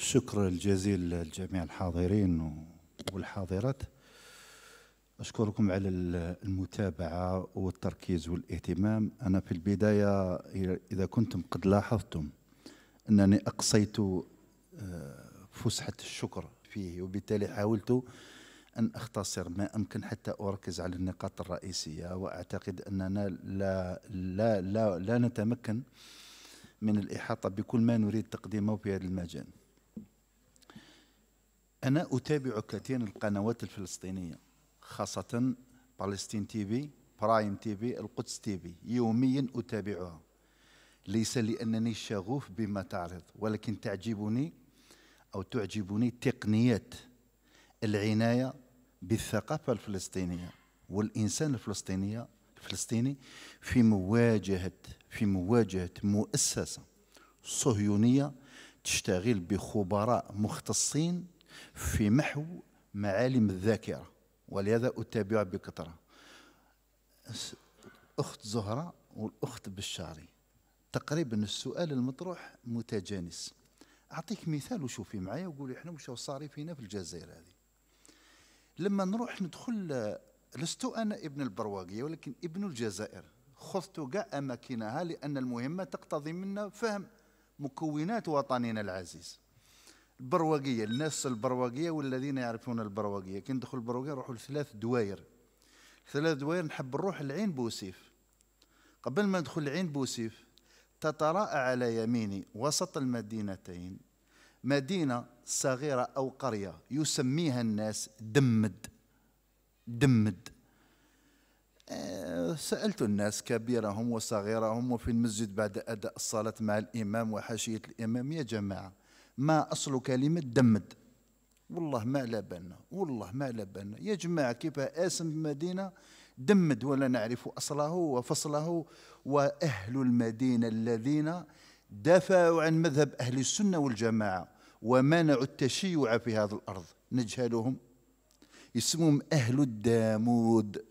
شكر الجزيل لجميع الحاضرين والحاضرات أشكركم على المتابعة والتركيز والاهتمام أنا في البداية إذا كنتم قد لاحظتم أنني أقصيت آه، فسحة الشكر فيه وبالتالي حاولت أن أختصر ما أمكن حتى أركز على النقاط الرئيسية وأعتقد أننا لا, لا, لا, لا نتمكن من الإحاطة بكل ما نريد تقديمه في هذا المجال أنا أتابع كثير القنوات الفلسطينية خاصة بالستين تي في برايم تي في القدس تي في يوميا أتابعها ليس لأنني شغوف بما تعرض ولكن تعجبني أو تعجبني تقنيات العناية بالثقافة الفلسطينية والإنسان الفلسطينية الفلسطيني في مواجهة في مواجهة مؤسسة صهيونية تشتغل بخبراء مختصين في محو معالم الذاكرة ولهذا أتابع بكثرة الأخت زهرة والأخت بشاري تقريبا السؤال المطروح متجانس أعطيك مثال وشوفي معايا وقولي إحنا وش صاري فينا في الجزائر هذه لما نروح ندخل لست أنا ابن البرواقية ولكن ابن الجزائر خذت كاع أماكنها لأن المهمة تقتضي منا فهم مكونات وطننا العزيز البرواقيه الناس البرواقيه والذين يعرفون البرواقيه كي ندخل البرواقيه نروحوا لثلاث دواير ثلاث دواير نحب نروح لعين بوسيف قبل ما ندخل لعين بوسيف تتراءى على يميني وسط المدينتين مدينه صغيره او قريه يسميها الناس دمد دمد آه، سألت الناس كبيرهم وصغيرهم وفي المسجد بعد أداء الصلاة مع الإمام وحاشية الإمام يا جماعة ما أصل كلمة دمد والله ما على بالنا والله ما على بالنا يا جماعة كيف اسم مدينة دمد ولا نعرف أصله وفصله وأهل المدينة الذين دافعوا عن مذهب أهل السنة والجماعة ومنعوا التشيع في هذا الأرض نجهلهم اسمهم أهل الدامود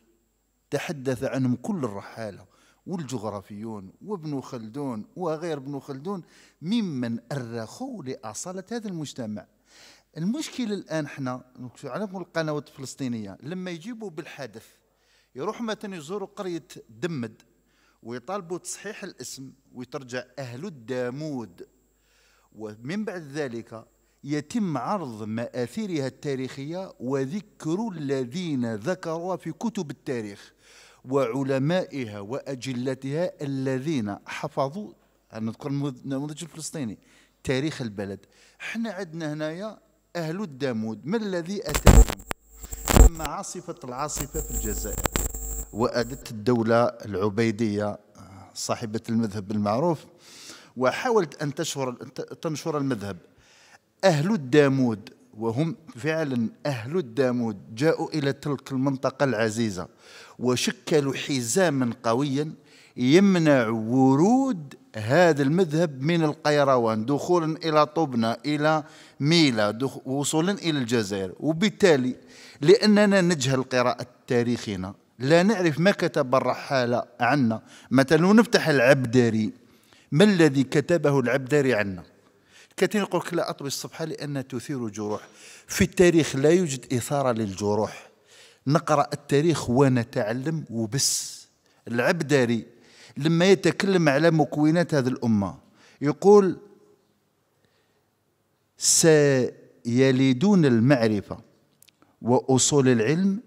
تحدث عنهم كل الرحالة والجغرافيون وابن خلدون وغير ابن خلدون ممن أرخوا لأصالة هذا المجتمع المشكل الآن احنا على القنوات الفلسطينية لما يجيبوا بالحدث يروح مثلا يزوروا قرية دمد ويطالبوا تصحيح الاسم ويترجع أهل الدامود ومن بعد ذلك يتم عرض مآثرها التاريخية وذكر الذين ذكروا في كتب التاريخ وعلمائها وأجلتها الذين حفظوا نذكر النموذج الفلسطيني تاريخ البلد احنا عندنا هنايا أهل الدامود ما الذي أتى لما عاصفة العاصفة في الجزائر وأدت الدولة العبيدية صاحبة المذهب المعروف وحاولت أن تشهر تنشر المذهب أهل الدامود وهم فعلا أهل الدامود جاءوا إلى تلك المنطقة العزيزة وشكلوا حزاما قويا يمنع ورود هذا المذهب من القيروان دخولا إلى طبنة إلى ميلا وصولا إلى الجزائر وبالتالي لأننا نجهل قراءة تاريخنا لا نعرف ما كتب الرحالة عنا مثلا نفتح العبدري ما الذي كتبه العبدري عنا كثير يقول لك لا أطوي الصفحة لأنها تثير جروح في التاريخ لا يوجد إثارة للجروح نقرأ التاريخ ونتعلم وبس العبداري لما يتكلم على مكونات هذه الأمة يقول سيلدون المعرفة وأصول العلم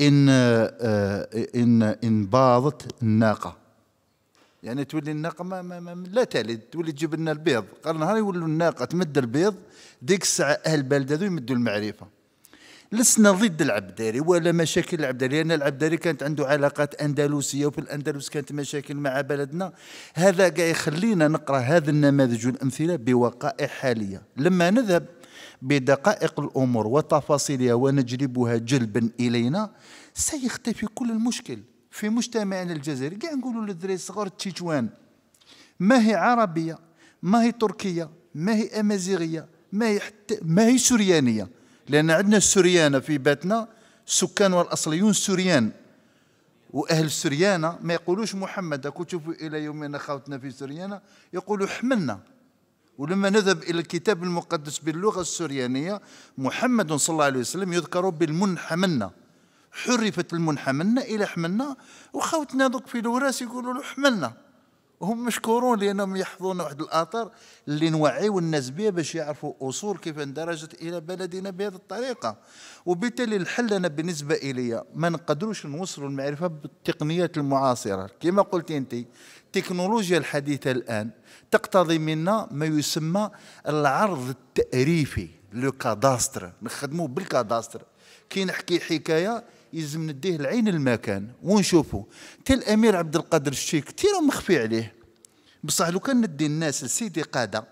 إن آه، إن إن باضت الناقة يعني تولي الناقه ما, ما, ما لا تلد تولي تجيب لنا البيض قال نهار يولوا الناقه تمد البيض ديك الساعه اهل البلد هذو يمدوا المعرفه لسنا ضد العبداري ولا مشاكل العبداري لان العبداري كانت عنده علاقات اندلسيه وفي الاندلس كانت مشاكل مع بلدنا هذا قاع يخلينا نقرا هذا النماذج والامثله بوقائع حاليه لما نذهب بدقائق الامور وتفاصيلها ونجلبها جلبا الينا سيختفي كل المشكل في مجتمعنا الجزائري كاع نقولوا للدراري الصغار التيتوان ما هي عربيه ما هي تركيه ما هي امازيغيه ما هي حتى ما هي سريانيه لان عندنا السريانه في باتنا السكان والاصليون سوريان واهل سريانه ما يقولوش محمد كتب الى يومنا خاوتنا في سريانه يقولوا حملنا ولما نذهب الى الكتاب المقدس باللغه السريانيه محمد صلى الله عليه وسلم يذكر بالمن حملنا حرفت المنحه منا الى حملنا وخوتنا دوك في الوراس يقولوا له حملنا وهم مشكورون لانهم يحفظون واحد الاثار اللي نوعيو الناس به باش يعرفوا اصول كيف اندرجت الى بلدنا بهذه الطريقه وبالتالي الحل انا بالنسبه الي ما نقدروش نوصلوا المعرفه بالتقنيات المعاصره كما قلت انت التكنولوجيا الحديثه الان تقتضي منا ما يسمى العرض التاريفي لو كاداستر نخدموا بالكاداستر كي نحكي حكايه يلزم نديه العين المكان ونشوفه تل الامير عبد القادر الشيخ كثير مخفي عليه بصح لو كان ندي الناس لسيدي قاده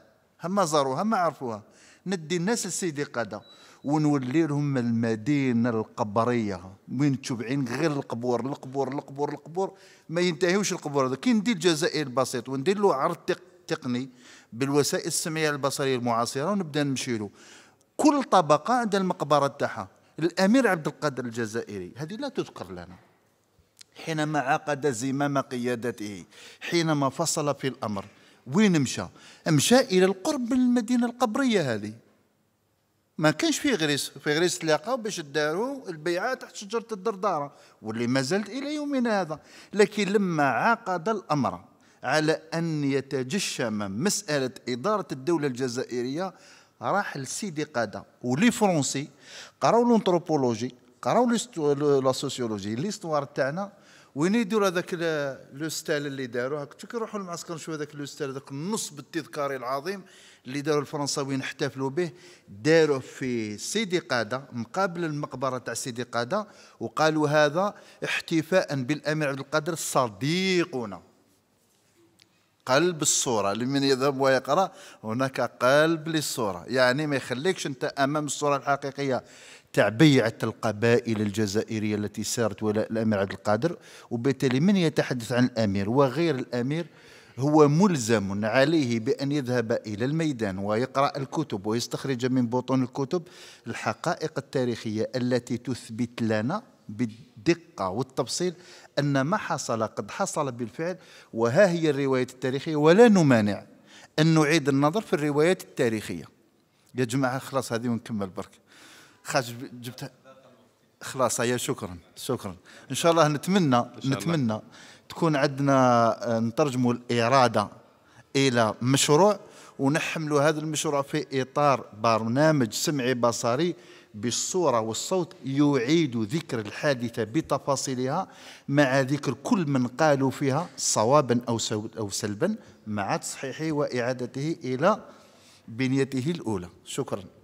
هما زاروها ما عرفوها ندي الناس لسيدي قاده ونولي لهم المدينه القبريه وين تشوف غير القبور القبور القبور القبور ما ينتهيوش القبور هذا كي ندي الجزائر البسيط وندير له عرض تقني بالوسائل السمعيه البصريه المعاصره ونبدا نمشي له كل طبقه عندها المقبره تاعها الأمير عبد القادر الجزائري هذه لا تذكر لنا حينما عقد زمام قيادته حينما فصل في الأمر وين مشى مشى إلى القرب من المدينة القبرية هذه ما كانش في غريس في غريس تلاقاو باش داروا البيعه تحت شجره الدرداره واللي ما زالت الى يومنا هذا لكن لما عقد الامر على ان يتجشم مساله اداره الدوله الجزائريه راح لسيدي قاده ولي فرونسي قراو لونتروبولوجي قراو لا سوسيولوجي ليستوار تاعنا وين يديروا هذاك لو ستال اللي داروا هاك نروحوا للمعسكر نشوفوا هذاك لو ستال هذاك النص بالتذكاري العظيم اللي داروا الفرنساويين احتفلوا به داروه في سيدي قاده مقابل المقبره تاع سيدي قاده وقالوا هذا احتفاء بالامير عبد القادر صديقنا قلب الصورة لمن يذهب ويقرأ هناك قلب للصورة يعني ما يخليكش أنت أمام الصورة الحقيقية تاع بيعة القبائل الجزائرية التي سارت ولاء الأمير عبد القادر وبالتالي من يتحدث عن الأمير وغير الأمير هو ملزم عليه بأن يذهب إلى الميدان ويقرأ الكتب ويستخرج من بطون الكتب الحقائق التاريخية التي تثبت لنا الدقة والتفصيل أن ما حصل قد حصل بالفعل وها هي الرواية التاريخية ولا نمانع أن نعيد النظر في الروايات التاريخية يا جماعة خلاص هذه ونكمل برك خاش جبتها خلاص يا شكرا شكرا إن شاء الله نتمنى إن شاء الله. نتمنى تكون عندنا آه، نترجموا الإرادة إلى مشروع ونحملوا هذا المشروع في إطار برنامج سمعي بصري بالصورة والصوت يعيد ذكر الحادثة بتفاصيلها مع ذكر كل من قالوا فيها صوابا أو, أو سلبا مع تصحيحه وإعادته إلى بنيته الأولى شكرا